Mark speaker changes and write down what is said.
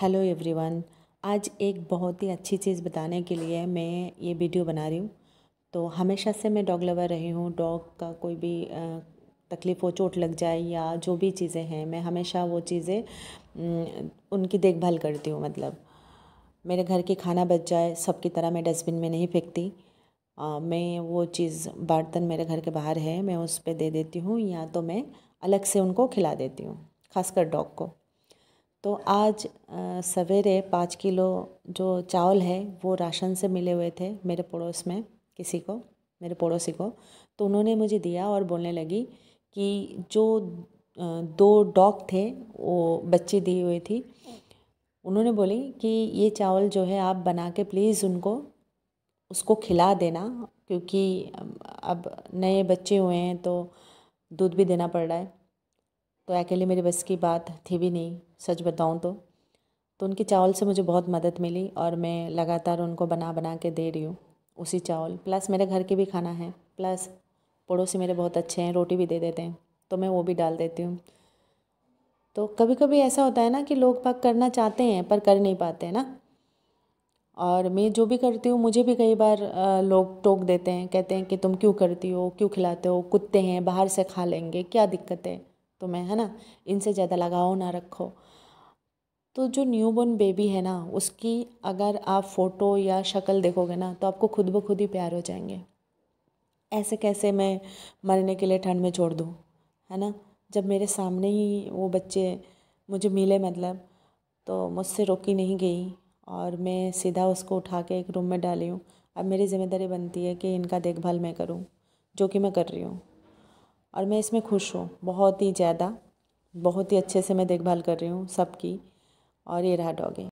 Speaker 1: hello everyone आज एक बहुत ही अच्छी चीज़ बताने के लिए मैं ये वीडियो बना रही हूँ तो हमेशा से मैं डॉग लवर रही हूँ डॉग का कोई भी तकलीफ़ हो चोट लग जाए या जो भी चीज़ें हैं मैं हमेशा वो चीज़ें उनकी देखभाल करती हूँ मतलब मेरे घर के खाना बच जाए सबकी तरह मैं डस्टबिन में नहीं फेंकती मैं वो चीज़ बर्तन मेरे घर के बाहर है मैं उस पर दे देती हूँ या तो मैं अलग से उनको खिला देती हूँ खासकर डॉग को तो आज सवेरे पाँच किलो जो चावल है वो राशन से मिले हुए थे मेरे पड़ोस में किसी को मेरे पड़ोसी को तो उन्होंने मुझे दिया और बोलने लगी कि जो दो डॉग थे वो बच्चे दी हुई थी उन्होंने बोली कि ये चावल जो है आप बना के प्लीज़ उनको उसको खिला देना क्योंकि अब नए बच्चे हुए हैं तो दूध भी देना पड़ रहा है तो अकेले मेरे बस की बात थी भी नहीं सच बताऊँ तो तो उनके चावल से मुझे बहुत मदद मिली और मैं लगातार उनको बना बना के दे रही हूँ उसी चावल प्लस मेरे घर के भी खाना है प्लस पड़ोसी मेरे बहुत अच्छे हैं रोटी भी दे देते हैं तो मैं वो भी डाल देती हूँ तो कभी कभी ऐसा होता है ना कि लोग पाक करना चाहते हैं पर कर नहीं पाते हैं ना और मैं जो भी करती हूँ मुझे भी कई बार लोग टोक देते हैं कहते हैं कि तुम क्यों करती हो क्यों खिलाते हो कुत्ते हैं बाहर से खा लेंगे क्या दिक्कत है तो मैं है ना इनसे ज़्यादा लगाव ना रखो तो जो न्यू बॉर्न बेबी है ना उसकी अगर आप फ़ोटो या शक्ल देखोगे ना तो आपको खुद ब खुद ही प्यार हो जाएंगे ऐसे कैसे मैं मरने के लिए ठंड में छोड़ दूँ है ना जब मेरे सामने ही वो बच्चे मुझे मिले मतलब तो मुझसे रोकी नहीं गई और मैं सीधा उसको उठा के एक रूम में डाली हूँ अब मेरी ज़िम्मेदारी बनती है कि इनका देखभाल मैं करूँ जो कि मैं कर रही हूँ और मैं इसमें खुश हूँ बहुत ही ज़्यादा बहुत ही अच्छे से मैं देखभाल कर रही हूँ सबकी और ये रहा डॉगी